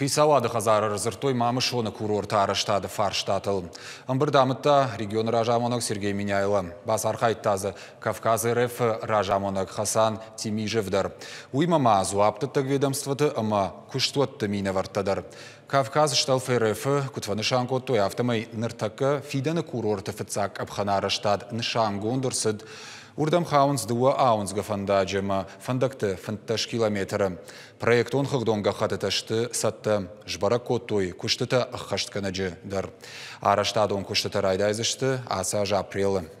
Хисауады қазары мамы шоны курорты арыштады фарштатыл. Амбыр дамытта регион Ражамонок Сергей Миняйлы. Бас арқайттазы Кавказ РФ Ражамонок Хасан Тимижевдір. Уймама зуаптыттық ведомствыты Ама күштуатты мені Вартадар. Кавказ ФРФ ФРФ күтваны Той автомай ныртақы фиданы курорты фыцак апхана арыштад нышангундырсыд. Урдам хаунс дуа аунс жема, фандакты фанташ километры. Проект он хагдонга хататашты сатты жбара коттой куштыта же дар. Араштадон куштыта райдайзышты аса апрелы.